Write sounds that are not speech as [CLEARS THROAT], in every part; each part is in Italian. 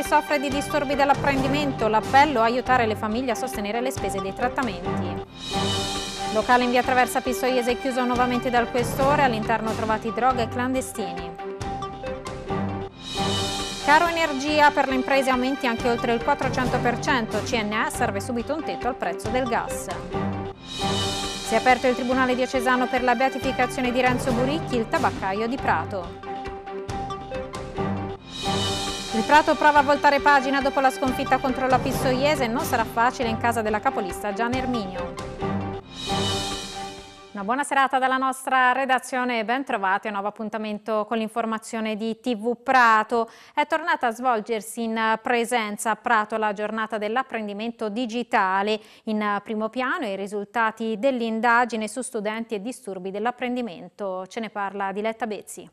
chi soffre di disturbi dell'apprendimento, l'appello a aiutare le famiglie a sostenere le spese dei trattamenti. Locale in via Traversa Pistoiese chiuso nuovamente dal questore, all'interno trovati droghe clandestini. Caro energia per le imprese aumenti anche oltre il 400%, CNA serve subito un tetto al prezzo del gas. Si è aperto il Tribunale diocesano per la beatificazione di Renzo Buricchi, il tabaccaio di Prato. Il Prato prova a voltare pagina dopo la sconfitta contro la Pissoiese, non sarà facile in casa della capolista Gian Erminio. Una buona serata dalla nostra redazione e ben trovati a un nuovo appuntamento con l'informazione di TV Prato. È tornata a svolgersi in presenza a Prato la giornata dell'apprendimento digitale. In primo piano i risultati dell'indagine su studenti e disturbi dell'apprendimento. Ce ne parla Diletta Bezzi.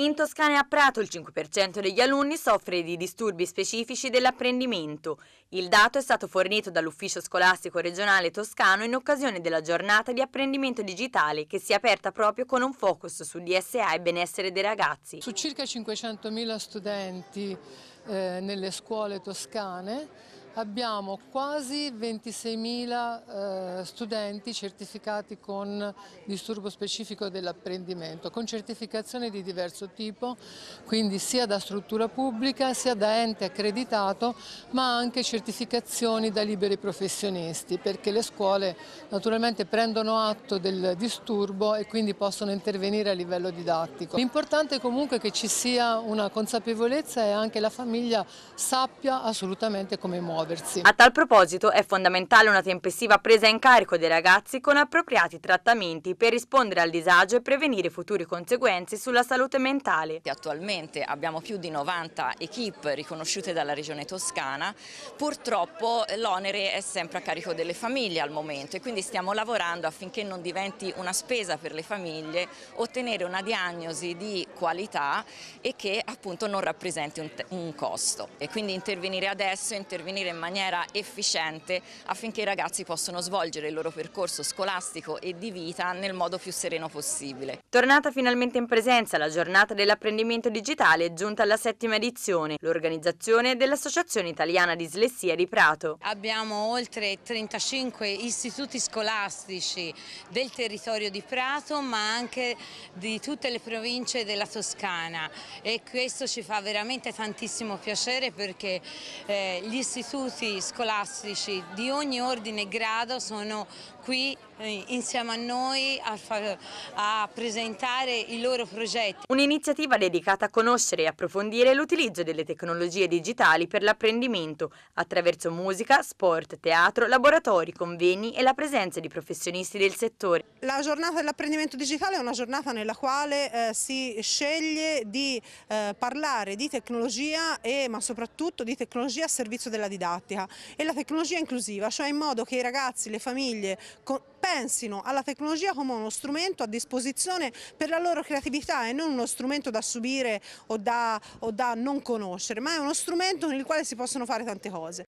In Toscana e a Prato il 5% degli alunni soffre di disturbi specifici dell'apprendimento. Il dato è stato fornito dall'Ufficio Scolastico Regionale Toscano in occasione della giornata di apprendimento digitale che si è aperta proprio con un focus su DSA e benessere dei ragazzi. Su circa 500.000 studenti eh, nelle scuole toscane abbiamo quasi 26.000 eh, studenti certificati con disturbo specifico dell'apprendimento, con certificazioni di diverso tipo, quindi sia da struttura pubblica sia da ente accreditato, ma anche certificazioni da liberi professionisti, perché le scuole naturalmente prendono atto del disturbo e quindi possono intervenire a livello didattico. L'importante è comunque che ci sia una consapevolezza e anche la famiglia sappia assolutamente come muovere muoversi. A tal proposito è fondamentale una tempestiva presa in carico dei ragazzi con appropriati trattamenti per rispondere al disagio e prevenire future conseguenze sulla salute mentale. Attualmente abbiamo più di 90 equip riconosciute dalla regione toscana, purtroppo eh, l'onere è sempre a carico delle famiglie al momento e quindi stiamo lavorando affinché non diventi una spesa per le famiglie ottenere una diagnosi di qualità e che appunto non rappresenti un, un costo e quindi intervenire adesso, intervenire in maniera efficiente affinché i ragazzi possano svolgere il loro percorso scolastico e di vita nel modo più sereno possibile. Tornata finalmente in presenza la giornata dell'apprendimento digitale è giunta alla settima edizione, l'organizzazione dell'Associazione Italiana Dislessia di Prato. Abbiamo oltre 35 istituti scolastici del territorio di Prato ma anche di tutte le province della Toscana e questo ci fa veramente tantissimo piacere perché eh, gli istituti istituti scolastici di ogni ordine e grado sono qui eh, insieme a noi a, far, a presentare i loro progetti. Un'iniziativa dedicata a conoscere e approfondire l'utilizzo delle tecnologie digitali per l'apprendimento attraverso musica, sport, teatro, laboratori, convegni e la presenza di professionisti del settore. La giornata dell'apprendimento digitale è una giornata nella quale eh, si sceglie di eh, parlare di tecnologia e ma soprattutto di tecnologia a servizio della didattica didattica e la tecnologia inclusiva, cioè in modo che i ragazzi, le famiglie pensino alla tecnologia come uno strumento a disposizione per la loro creatività e non uno strumento da subire o da, o da non conoscere, ma è uno strumento con il quale si possono fare tante cose.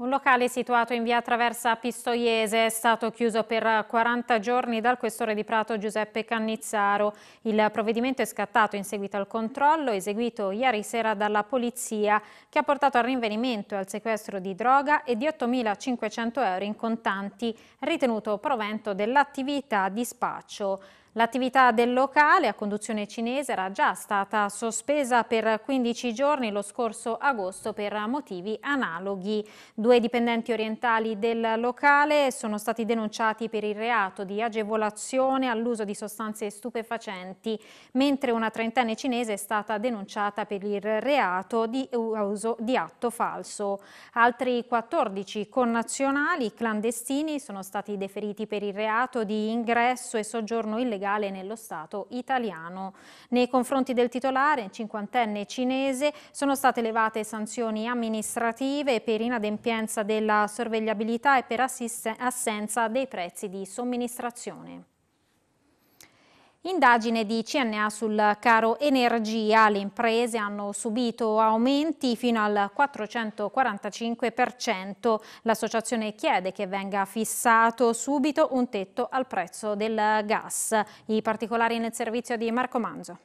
Un locale situato in via Traversa Pistoiese è stato chiuso per 40 giorni dal questore di Prato Giuseppe Cannizzaro. Il provvedimento è scattato in seguito al controllo eseguito ieri sera dalla polizia che ha portato al rinvenimento e al sequestro di droga e di 8.500 euro in contanti ritenuto provento dell'attività di spaccio. L'attività del locale a conduzione cinese era già stata sospesa per 15 giorni lo scorso agosto per motivi analoghi. Due dipendenti orientali del locale sono stati denunciati per il reato di agevolazione all'uso di sostanze stupefacenti, mentre una trentenne cinese è stata denunciata per il reato di uso di atto falso. Altri 14 connazionali clandestini sono stati deferiti per il reato di ingresso e soggiorno illegale legale nello Stato italiano. Nei confronti del titolare, cinquantenne cinese, sono state elevate sanzioni amministrative per inadempienza della sorvegliabilità e per assenza dei prezzi di somministrazione. Indagine di CNA sul caro energia. Le imprese hanno subito aumenti fino al 445%. L'associazione chiede che venga fissato subito un tetto al prezzo del gas. I particolari nel servizio di Marco Manzo.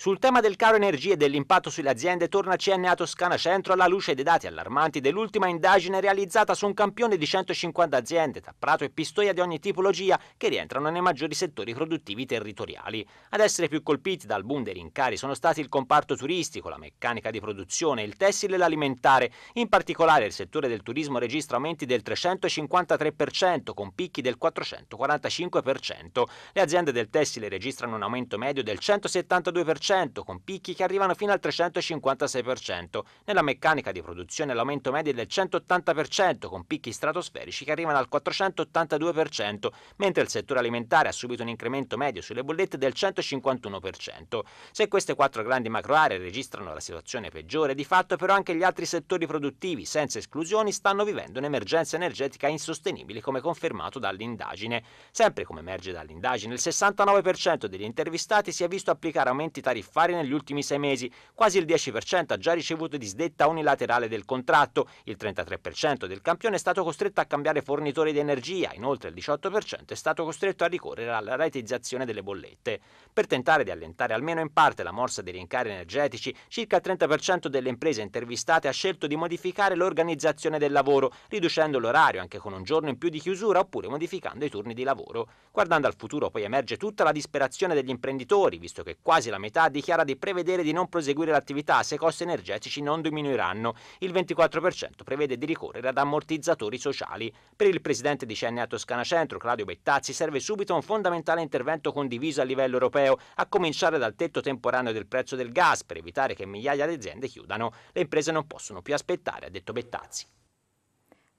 Sul tema del caro energia e dell'impatto sulle aziende torna CNA Toscana Centro alla luce dei dati allarmanti dell'ultima indagine realizzata su un campione di 150 aziende, tra Prato e Pistoia di ogni tipologia, che rientrano nei maggiori settori produttivi territoriali. Ad essere più colpiti dal boom dei rincari sono stati il comparto turistico, la meccanica di produzione, il tessile e l'alimentare. In particolare il settore del turismo registra aumenti del 353%, con picchi del 445%. Le aziende del tessile registrano un aumento medio del 172%, 200%, con picchi che arrivano fino al 356%. Nella meccanica di produzione l'aumento medio è del 180%, con picchi stratosferici che arrivano al 482%, mentre il settore alimentare ha subito un incremento medio sulle bollette del 151%. Se queste quattro grandi macro aree registrano la situazione peggiore, di fatto però anche gli altri settori produttivi, senza esclusioni, stanno vivendo un'emergenza energetica insostenibile come confermato dall'indagine. Sempre come emerge dall'indagine, il 69% degli intervistati si è visto applicare aumenti tarifari tariffari negli ultimi sei mesi. Quasi il 10% ha già ricevuto disdetta unilaterale del contratto, il 33% del campione è stato costretto a cambiare fornitore di energia, inoltre il 18% è stato costretto a ricorrere alla retizzazione delle bollette. Per tentare di allentare almeno in parte la morsa dei rincari energetici, circa il 30% delle imprese intervistate ha scelto di modificare l'organizzazione del lavoro, riducendo l'orario anche con un giorno in più di chiusura oppure modificando i turni di lavoro. Guardando al futuro poi emerge tutta la disperazione degli imprenditori, visto che quasi la metà dichiara di prevedere di non proseguire l'attività se i costi energetici non diminuiranno. Il 24% prevede di ricorrere ad ammortizzatori sociali. Per il presidente di CNA Toscana Centro, Claudio Bettazzi, serve subito un fondamentale intervento condiviso a livello europeo, a cominciare dal tetto temporaneo del prezzo del gas per evitare che migliaia di aziende chiudano. Le imprese non possono più aspettare, ha detto Bettazzi.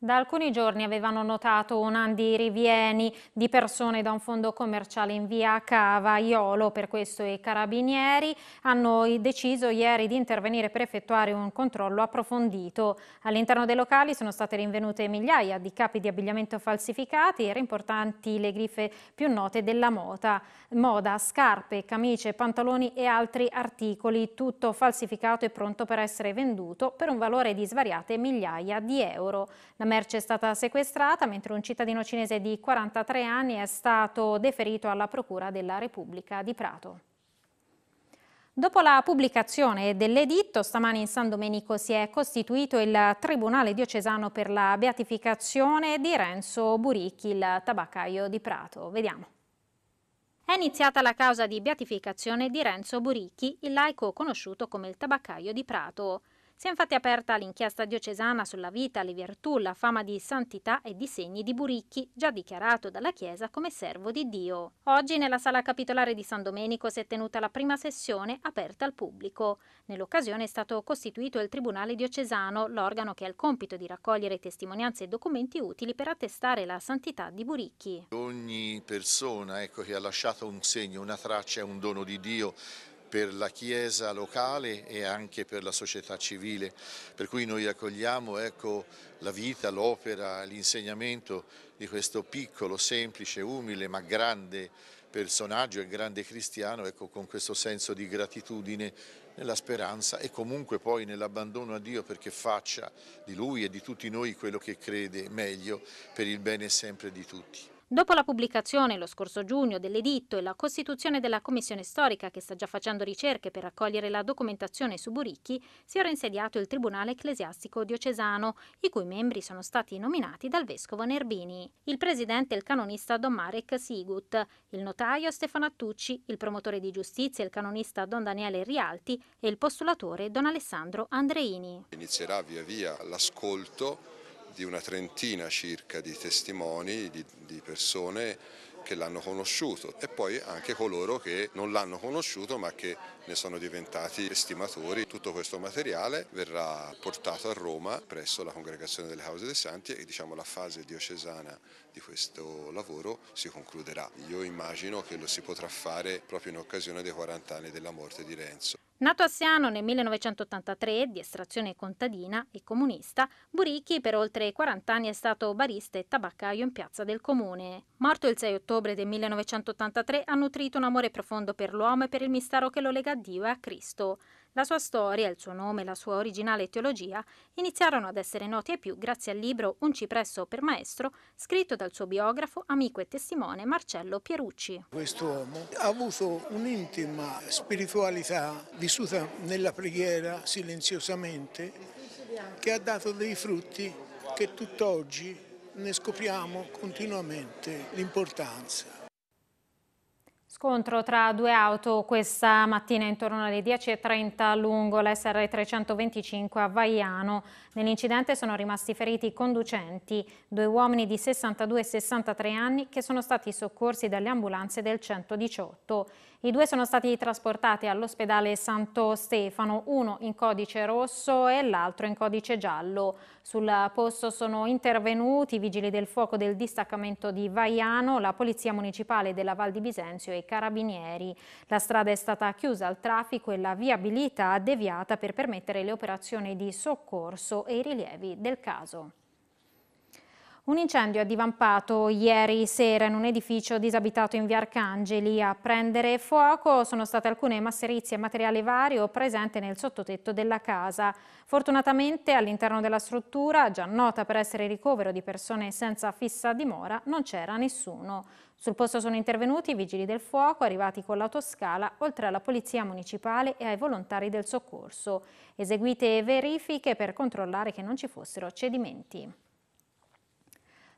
Da alcuni giorni avevano notato un andi rivieni di persone da un fondo commerciale in via Cava, Iolo, per questo i carabinieri hanno deciso ieri di intervenire per effettuare un controllo approfondito. All'interno dei locali sono state rinvenute migliaia di capi di abbigliamento falsificati e rimportanti le griffe più note della moda, moda, scarpe, camicie, pantaloni e altri articoli, tutto falsificato e pronto per essere venduto per un valore di svariate migliaia di euro. La merce è stata sequestrata, mentre un cittadino cinese di 43 anni è stato deferito alla Procura della Repubblica di Prato. Dopo la pubblicazione dell'editto, stamani in San Domenico si è costituito il Tribunale diocesano per la beatificazione di Renzo Buricchi, il tabaccaio di Prato. Vediamo. È iniziata la causa di beatificazione di Renzo Buricchi, il laico conosciuto come il tabaccaio di Prato. Si è infatti aperta l'inchiesta diocesana sulla vita, le virtù, la fama di santità e di segni di Buricchi, già dichiarato dalla Chiesa come servo di Dio. Oggi nella sala capitolare di San Domenico si è tenuta la prima sessione aperta al pubblico. Nell'occasione è stato costituito il Tribunale diocesano, l'organo che ha il compito di raccogliere testimonianze e documenti utili per attestare la santità di Buricchi. Ogni persona ecco, che ha lasciato un segno, una traccia, un dono di Dio per la Chiesa locale e anche per la società civile, per cui noi accogliamo ecco, la vita, l'opera, l'insegnamento di questo piccolo, semplice, umile ma grande personaggio e grande cristiano ecco, con questo senso di gratitudine nella speranza e comunque poi nell'abbandono a Dio perché faccia di Lui e di tutti noi quello che crede meglio per il bene sempre di tutti. Dopo la pubblicazione lo scorso giugno dell'editto e la costituzione della commissione storica che sta già facendo ricerche per raccogliere la documentazione su Buricchi, si era insediato il Tribunale Ecclesiastico Diocesano, i cui membri sono stati nominati dal vescovo Nerbini. Il presidente e il canonista Don Marek Sigut, il notaio Stefano Attucci, il promotore di giustizia e il canonista Don Daniele Rialti e il postulatore Don Alessandro Andreini. Inizierà via via l'ascolto di una trentina circa di testimoni, di, di persone che l'hanno conosciuto e poi anche coloro che non l'hanno conosciuto ma che ne sono diventati estimatori. Tutto questo materiale verrà portato a Roma presso la Congregazione delle Cause dei Santi e diciamo, la fase diocesana di questo lavoro si concluderà. Io immagino che lo si potrà fare proprio in occasione dei 40 anni della morte di Renzo. Nato a Siano nel 1983, di estrazione contadina e comunista, Buricchi per oltre 40 anni è stato barista e tabaccaio in piazza del comune. Morto il 6 ottobre del 1983, ha nutrito un amore profondo per l'uomo e per il mistero che lo lega a Dio e a Cristo. La sua storia, il suo nome la sua originale teologia iniziarono ad essere noti ai più grazie al libro Un cipresso per maestro, scritto dal suo biografo, amico e testimone Marcello Pierucci. Questo uomo ha avuto un'intima spiritualità vissuta nella preghiera silenziosamente che ha dato dei frutti che tutt'oggi ne scopriamo continuamente l'importanza. Scontro tra due auto questa mattina intorno alle 10.30 lungo l'SR 325 a Vaiano. Nell'incidente sono rimasti feriti i conducenti, due uomini di 62 e 63 anni che sono stati soccorsi dalle ambulanze del 118. I due sono stati trasportati all'ospedale Santo Stefano, uno in codice rosso e l'altro in codice giallo. Sul posto sono intervenuti i vigili del fuoco del distaccamento di Vaiano, la Polizia Municipale della Val di Bisenzio e i Carabinieri. La strada è stata chiusa al traffico e la viabilità deviata per permettere le operazioni di soccorso e i rilievi del caso. Un incendio è divampato ieri sera in un edificio disabitato in via Arcangeli. A prendere fuoco sono state alcune masserizie e materiale vario presente nel sottotetto della casa. Fortunatamente all'interno della struttura, già nota per essere ricovero di persone senza fissa dimora, non c'era nessuno. Sul posto sono intervenuti i vigili del fuoco arrivati con l'autoscala, oltre alla polizia municipale e ai volontari del soccorso. Eseguite verifiche per controllare che non ci fossero cedimenti.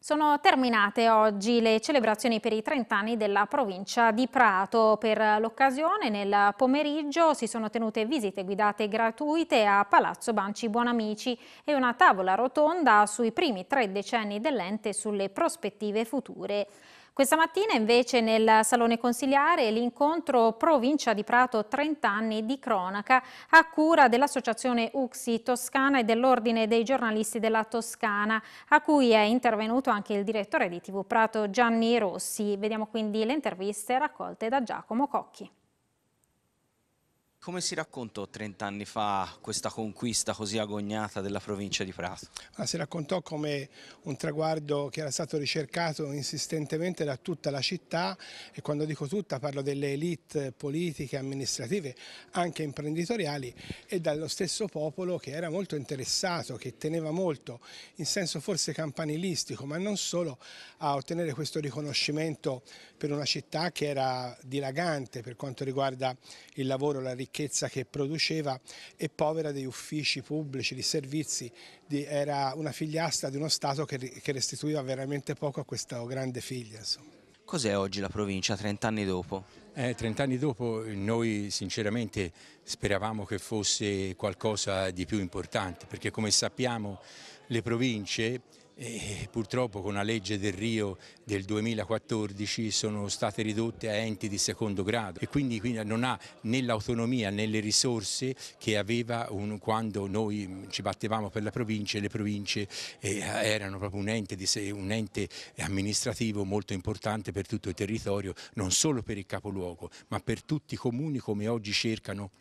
Sono terminate oggi le celebrazioni per i 30 anni della provincia di Prato. Per l'occasione nel pomeriggio si sono tenute visite guidate gratuite a Palazzo Banci Buonamici e una tavola rotonda sui primi tre decenni dell'ente sulle prospettive future. Questa mattina invece nel Salone Consiliare l'incontro Provincia di Prato 30 anni di cronaca a cura dell'Associazione Uxi Toscana e dell'Ordine dei giornalisti della Toscana a cui è intervenuto anche il direttore di TV Prato Gianni Rossi. Vediamo quindi le interviste raccolte da Giacomo Cocchi. Come si raccontò 30 anni fa questa conquista così agognata della provincia di Prato? Ma ah, si raccontò come un traguardo che era stato ricercato insistentemente da tutta la città e quando dico tutta parlo delle elite politiche, amministrative, anche imprenditoriali e dallo stesso popolo che era molto interessato, che teneva molto in senso forse campanilistico ma non solo a ottenere questo riconoscimento per una città che era dilagante per quanto riguarda il lavoro, la ricchezza ricchezza che produceva e povera degli uffici pubblici, di servizi, di, era una figliastra di uno Stato che, che restituiva veramente poco a questa grande figlia. Cos'è oggi la provincia 30 anni dopo? Eh, 30 anni dopo noi sinceramente speravamo che fosse qualcosa di più importante perché come sappiamo le province e purtroppo con la legge del Rio del 2014 sono state ridotte a enti di secondo grado e quindi, quindi non ha né l'autonomia né le risorse che aveva un, quando noi mm, ci battevamo per la provincia e le province eh, erano proprio un ente, di, un ente amministrativo molto importante per tutto il territorio, non solo per il capoluogo ma per tutti i comuni come oggi cercano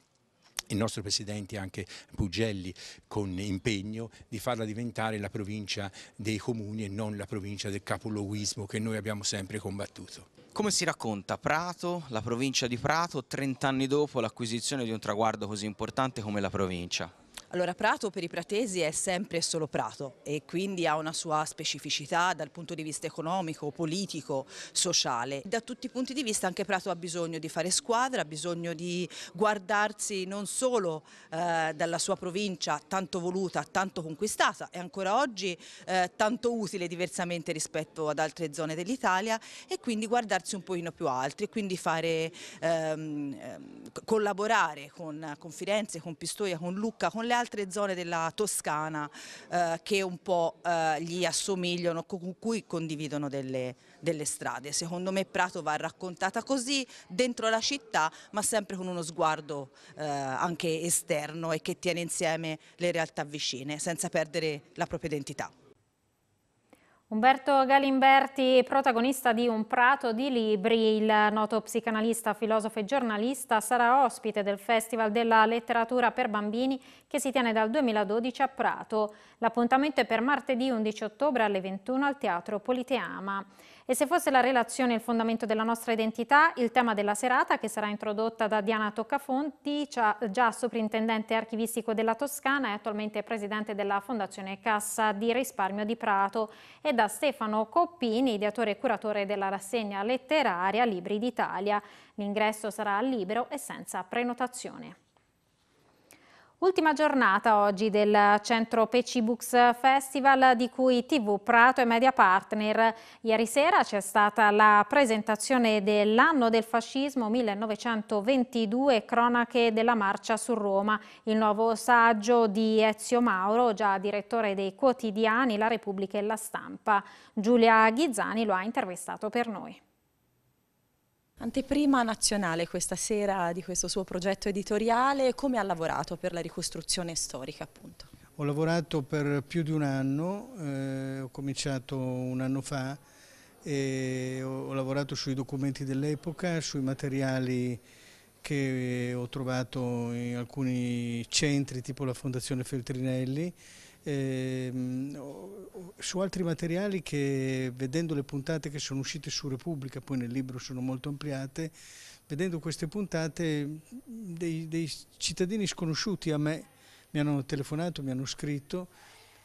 il nostro Presidente anche Pugelli con impegno di farla diventare la provincia dei comuni e non la provincia del capoluogismo che noi abbiamo sempre combattuto. Come si racconta Prato, la provincia di Prato, 30 anni dopo l'acquisizione di un traguardo così importante come la provincia? Allora Prato per i pratesi è sempre e solo Prato e quindi ha una sua specificità dal punto di vista economico, politico, sociale. Da tutti i punti di vista anche Prato ha bisogno di fare squadra, ha bisogno di guardarsi non solo eh, dalla sua provincia tanto voluta, tanto conquistata e ancora oggi eh, tanto utile diversamente rispetto ad altre zone dell'Italia e quindi guardarsi un pochino più altri e quindi fare, ehm, ehm collaborare con, con Firenze, con Pistoia, con Lucca, con le altre altre zone della Toscana eh, che un po' eh, gli assomigliano, con cui condividono delle, delle strade. Secondo me Prato va raccontata così dentro la città ma sempre con uno sguardo eh, anche esterno e che tiene insieme le realtà vicine senza perdere la propria identità. Umberto Galimberti, protagonista di Un prato di libri, il noto psicanalista, filosofo e giornalista, sarà ospite del Festival della letteratura per bambini che si tiene dal 2012 a Prato. L'appuntamento è per martedì 11 ottobre alle 21 al Teatro Politeama. E se fosse la relazione il fondamento della nostra identità, il tema della serata, che sarà introdotta da Diana Toccafonti, già, già soprintendente archivistico della Toscana e attualmente presidente della Fondazione Cassa di Risparmio di Prato, e da Stefano Coppini, ideatore e curatore della rassegna letteraria Libri d'Italia. L'ingresso sarà libero e senza prenotazione. Ultima giornata oggi del Centro Peci Books Festival di cui TV Prato e Media Partner. Ieri sera c'è stata la presentazione dell'anno del fascismo 1922, cronache della marcia su Roma, il nuovo saggio di Ezio Mauro, già direttore dei quotidiani La Repubblica e La Stampa. Giulia Ghizzani lo ha intervistato per noi. Anteprima nazionale questa sera di questo suo progetto editoriale, come ha lavorato per la ricostruzione storica appunto? Ho lavorato per più di un anno, eh, ho cominciato un anno fa e ho, lavorato sui documenti dell'epoca, sui materiali che ho trovato in alcuni centri tipo la Fondazione Feltrinelli Ehm, su altri materiali che vedendo le puntate che sono uscite su Repubblica, poi nel libro sono molto ampliate, vedendo queste puntate dei, dei cittadini sconosciuti a me mi hanno telefonato, mi hanno scritto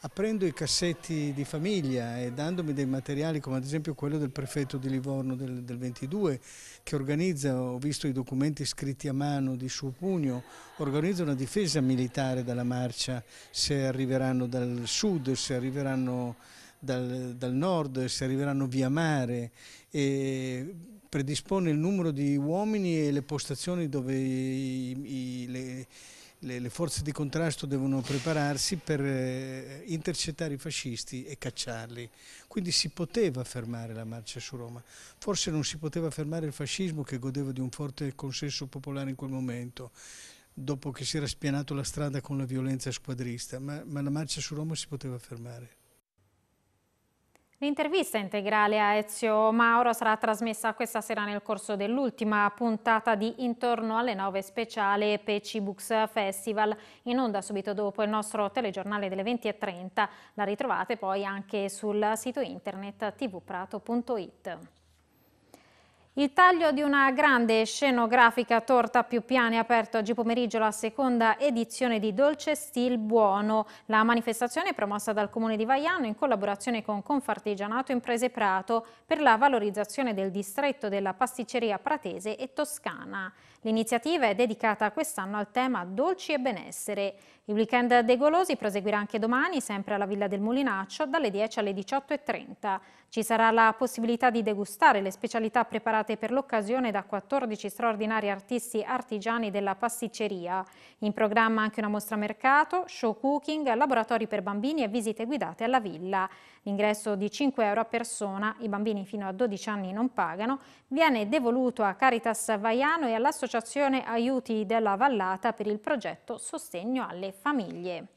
aprendo i cassetti di famiglia e dandomi dei materiali come ad esempio quello del prefetto di Livorno del, del 22 che organizza, ho visto i documenti scritti a mano di suo pugno, organizza una difesa militare dalla marcia se arriveranno dal sud, se arriveranno dal, dal, nord, se arriveranno via mare, predispone il numero di uomini e le postazioni dove i, i, le, le, le forze di contrasto devono prepararsi per eh, intercettare i fascisti e cacciarli. Quindi si poteva fermare la marcia su Roma, forse non si poteva fermare il fascismo che godeva di un forte consenso popolare in quel momento, dopo che si era spianato la strada con la violenza squadrista, ma, ma la marcia su Roma si poteva fermare. L'intervista integrale a Ezio Mauro sarà trasmessa questa sera nel corso dell'ultima puntata di Intorno alle 9 speciale PC Books Festival, in onda subito dopo il nostro telegiornale delle 20.30. La ritrovate poi anche sul sito internet tvprato.it. Il taglio di una grande scenografica torta a più piani ha aperto oggi pomeriggio la seconda edizione di Dolce Stil Buono. La manifestazione è promossa dal Comune di Vaiano in collaborazione con Confartigianato Imprese Prato per la valorizzazione del distretto della pasticceria pratese e toscana. L'iniziativa è dedicata quest'anno al tema dolci e benessere. Il weekend dei golosi proseguirà anche domani, sempre alla Villa del Mulinaccio, dalle 10 alle 18.30. Ci sarà la possibilità di degustare le specialità preparate per l'occasione da 14 straordinari artisti artigiani della pasticceria. In programma anche una mostra mercato, show cooking, laboratori per bambini e visite guidate alla villa l'ingresso di 5 euro a persona, i bambini fino a 12 anni non pagano, viene devoluto a Caritas Vaiano e all'Associazione Aiuti della Vallata per il progetto Sostegno alle famiglie.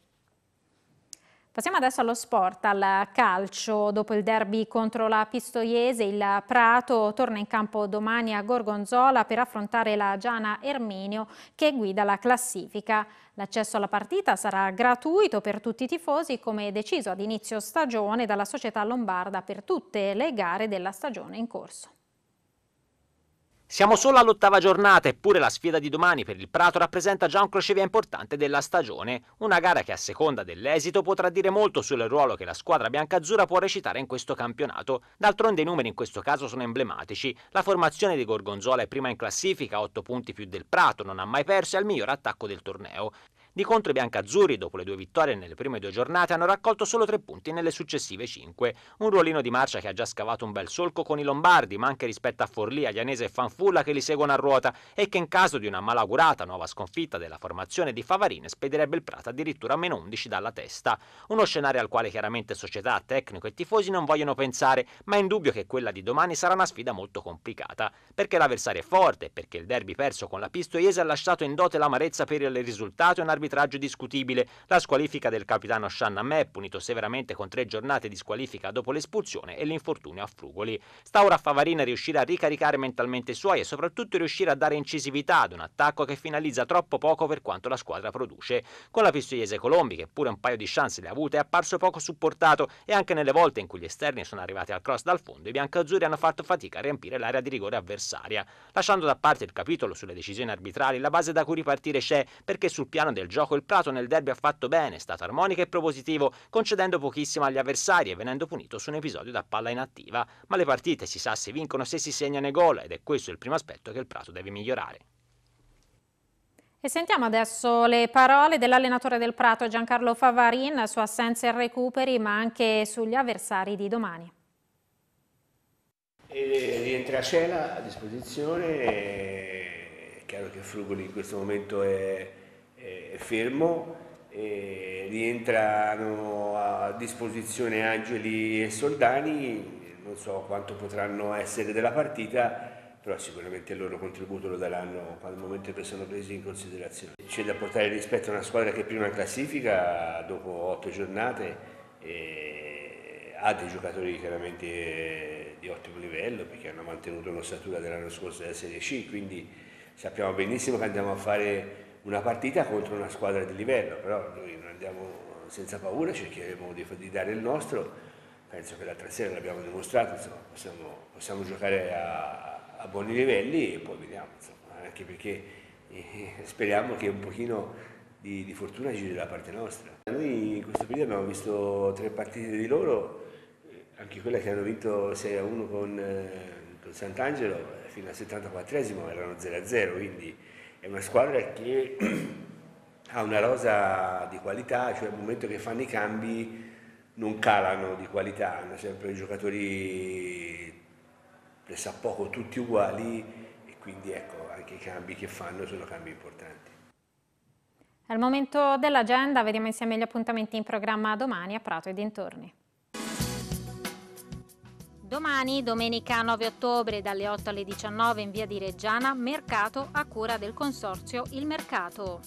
Passiamo adesso allo sport, al calcio. Dopo il derby contro la Pistoiese, il Prato torna in campo domani a Gorgonzola per affrontare la Giana Erminio che guida la classifica. L'accesso alla partita sarà gratuito per tutti i tifosi come deciso ad inizio stagione dalla società lombarda per tutte le gare della stagione in corso. Siamo solo all'ottava giornata, eppure la sfida di domani per il Prato rappresenta già un crocevia importante della stagione, una gara che a seconda dell'esito potrà dire molto sul ruolo che la squadra biancazzura può recitare in questo campionato. D'altronde i numeri in questo caso sono emblematici. La formazione di Gorgonzola è prima in classifica, 8 punti più del Prato, non ha mai perso e è il miglior attacco del torneo. Di contro i biancazzurri, dopo le due vittorie nelle prime due giornate, hanno raccolto solo tre punti nelle successive cinque. Un ruolino di marcia che ha già scavato un bel solco con i Lombardi, ma anche rispetto a Forlì, Aglianese e Fanfulla che li seguono a ruota e che in caso di una malaugurata nuova sconfitta della formazione di Favarine spedirebbe il Prata addirittura a meno 11 dalla testa. Uno scenario al quale chiaramente società, tecnico e tifosi non vogliono pensare, ma è indubbio che quella di domani sarà una sfida molto complicata, perché l'avversario è forte, perché il derby perso con la Pistoiese ha lasciato in dote l'amarezza per il risultato e un arbitraggio arbitraggio discutibile, la squalifica del capitano Shannamè, punito severamente con tre giornate di squalifica dopo l'espulsione e l'infortunio a Frugoli. Sta ora a Favarina riuscire a ricaricare mentalmente i suoi e soprattutto riuscire a dare incisività ad un attacco che finalizza troppo poco per quanto la squadra produce. Con la Pistoiese Colombi, che pure un paio di chance le ha avute, è apparso poco supportato e anche nelle volte in cui gli esterni sono arrivati al cross dal fondo, i biancazzurri hanno fatto fatica a riempire l'area di rigore avversaria. Lasciando da parte il capitolo sulle decisioni arbitrali, la base da cui ripartire c'è perché sul piano del gioco gioco il Prato nel derby ha fatto bene, è stato armonico e propositivo, concedendo pochissimo agli avversari e venendo punito su un episodio da palla inattiva, ma le partite si sa se vincono se si segnano i gol ed è questo il primo aspetto che il Prato deve migliorare. E sentiamo adesso le parole dell'allenatore del Prato Giancarlo Favarin su assenze e recuperi ma anche sugli avversari di domani. E rientra a Cela a disposizione, è chiaro che Frugoli in questo momento è, eh, fermo, eh, rientrano a disposizione Angeli e Soldani, non so quanto potranno essere della partita, però sicuramente il loro contributo lo daranno al momento che sono presi in considerazione. C'è da portare rispetto a una squadra che prima in classifica, dopo otto giornate, ha dei giocatori chiaramente di ottimo livello perché hanno mantenuto l'ossatura dell'anno scorso della Serie C, quindi sappiamo benissimo che andiamo a fare una partita contro una squadra di livello, però noi non andiamo senza paura, cercheremo di, di dare il nostro, penso che l'altra sera l'abbiamo dimostrato, insomma, possiamo, possiamo, giocare a, a, buoni livelli e poi vediamo, insomma, anche perché eh, speriamo che un pochino di, di, fortuna giri dalla parte nostra. Noi in questo periodo abbiamo visto tre partite di loro, eh, anche quella che hanno vinto 6 1 con, eh, con Sant'Angelo, fino al 74esimo erano 0 0, quindi è una squadra che [CLEARS THROAT] ha una rosa di qualità, cioè al momento che fanno i cambi non calano di qualità, hanno sempre giocatori pressappoco tutti uguali e quindi ecco anche i cambi che fanno sono cambi importanti. Al momento dell'agenda vediamo insieme gli appuntamenti in programma domani a Prato e dintorni. Domani, domenica 9 ottobre, dalle 8 alle 19 in via di Reggiana, mercato a cura del consorzio Il Mercato.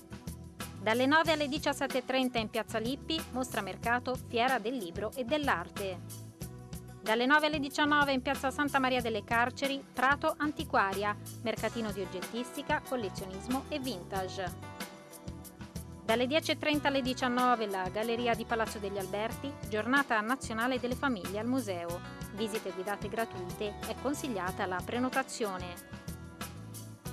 Dalle 9 alle 17.30 in piazza Lippi, mostra mercato Fiera del Libro e dell'Arte. Dalle 9 alle 19 in piazza Santa Maria delle Carceri, Prato Antiquaria, mercatino di oggettistica, collezionismo e vintage. Dalle 10.30 alle 19 la Galleria di Palazzo degli Alberti, giornata nazionale delle famiglie al museo. Visite guidate gratuite, è consigliata la prenotazione.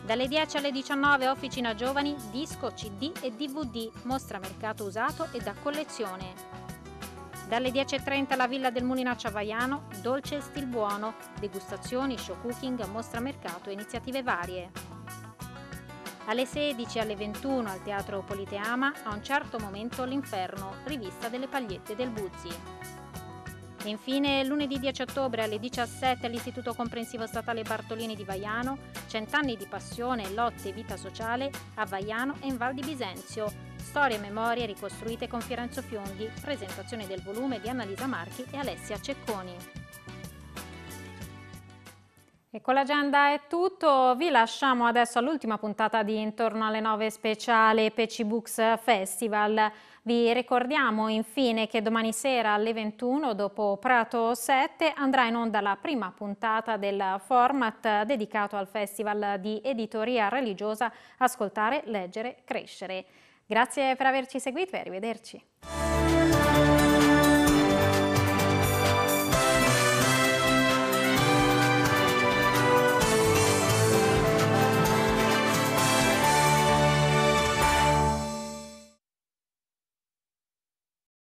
Dalle 10 alle 19 Officina Giovani, disco, CD e DVD, mostra mercato usato e da collezione. Dalle 10.30 alla Villa del Mulinaccio Avaiano, dolce e stil buono, degustazioni, show cooking, mostra mercato e iniziative varie alle 16, alle 21 al Teatro Politeama, a un certo momento l'inferno, rivista delle pagliette del Buzzi. E infine lunedì 10 ottobre alle 17 all'Istituto Comprensivo Statale Bartolini di Vaiano, cent'anni di passione, lotte e vita sociale a Vaiano e in Val di Bisenzio, storie e memorie ricostruite con Fiorenzo Pionghi, presentazione del volume di Annalisa Marchi e Alessia Cecconi. E con l'agenda è tutto, vi lasciamo adesso all'ultima puntata di Intorno alle 9 speciale PC Books Festival. Vi ricordiamo infine che domani sera alle 21 dopo Prato 7 andrà in onda la prima puntata del format dedicato al Festival di Editoria Religiosa Ascoltare, Leggere, Crescere. Grazie per averci seguito e arrivederci.